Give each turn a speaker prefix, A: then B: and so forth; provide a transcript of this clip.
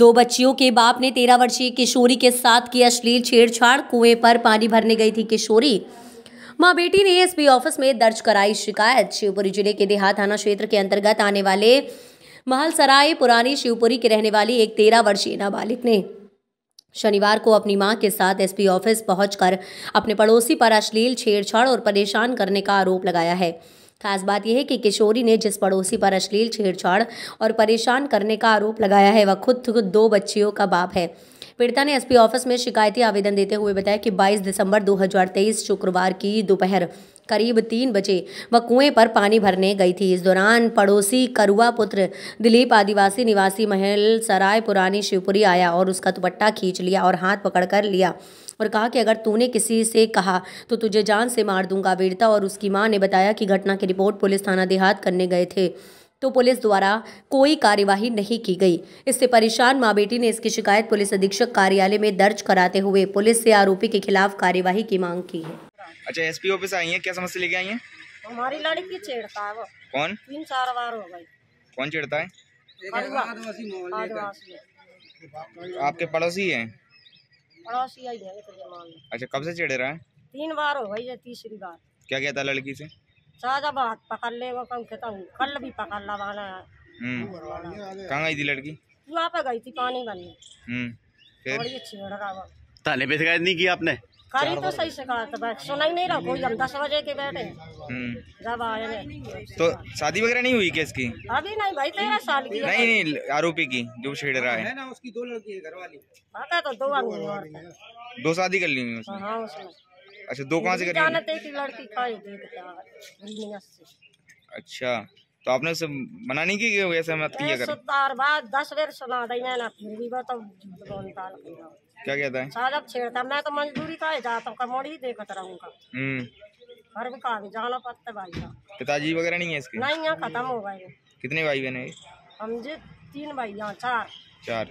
A: दो बच्चियों के बाप ने तेरह वर्षीय किशोरी के साथ की अश्लील छेड़छाड़ कुएं पर पानी भरने गई थी किशोरी मां बेटी ने एसपी ऑफिस में दर्ज कराई शिकायत शिवपुरी जिले के देहा थाना क्षेत्र के अंतर्गत आने वाले महलसराय पुरानी शिवपुरी के रहने वाली एक तेरह वर्षीय नाबालिग ने शनिवार को अपनी मां के साथ एसपी ऑफिस पहुंचकर अपने पड़ोसी पर अश्लील छेड़छाड़ और परेशान करने का आरोप लगाया है खास बात यह है कि किशोरी ने जिस पड़ोसी पर अश्लील छेड़छाड़ और परेशान करने का आरोप लगाया है वह खुद खुद दो बच्चियों का बाप है पीड़िता ने एसपी ऑफिस में शिकायती आवेदन देते हुए बताया कि 22 दिसंबर 2023 शुक्रवार की दोपहर करीब तीन बजे वह कुएं पर पानी भरने गई थी इस दौरान पड़ोसी करुआ पुत्र दिलीप आदिवासी निवासी महल सराय पुरानी शिवपुरी आया और उसका दुपट्टा खींच लिया और हाथ पकड़ कर लिया और कहा कि अगर तूने किसी से कहा तो तुझे जान से मार दूंगा वीरता और उसकी मां ने बताया कि घटना की रिपोर्ट पुलिस थाना देहात करने गए थे तो पुलिस द्वारा कोई कार्यवाही नहीं की गई इससे परेशान मां बेटी ने इसकी शिकायत पुलिस अधीक्षक कार्यालय में दर्ज कराते हुए पुलिस से आरोपी के खिलाफ कार्यवाही की मांग की है अच्छा एस पी ऑफिस आई है क्या समस्या लेके आई है हमारी लड़की छेड़ता है वो कौन
B: तीन चार बार हो गई
A: कौन छेड़ता है आपके पड़ोसी है
B: पड़ोसी आई है अच्छा
A: कब से छेड़ रहा है
B: तीन बार हो गई तीसरी बार
A: क्या कहता लड़की से
B: सादा बात पकड़ ले वो कम कहता हूँ कल भी पकड़ ला वाला है हम्म। कहाँ गई थी लड़की वहाँ पे गई थी पानी भरने हम्म, फिर ताले पे शिकायत नहीं की आपने
A: खरी तो सही से
B: कहा था तो सुना ही नहीं रहा कोई हम दस बजे के बैठे
A: हम्म।
B: जब आए ने
A: तो शादी वगैरह नहीं हुई क्या इसकी
B: अभी नहीं भाई तेरह साल की नहीं
A: नहीं आरोपी की जो छेड़ रहा है
B: ना उसकी दो लड़की है घर वाली पता तो दो दो शादी कर ली हाँ उसने
A: अच्छा दो कहाँ से कर
B: लड़की खाई
A: अच्छा तो आपने उसे मना नहीं की वैसे मत किया कर
B: तार बात दस बेर सुना दी मैंने फिर भी वो तो जुबान निकाल क्या कहता है साहब छेड़ता मैं तो मजदूरी तो तो का है जाता हूँ कमोड़ ही देखता रहूंगा हम्म घर भी कहा जाना पड़ता भाई का
A: पिताजी वगैरह नहीं है इसके नहीं यहाँ खत्म हो गए कितने भाई बहन है
B: हम जी तीन भाई यहाँ चार चार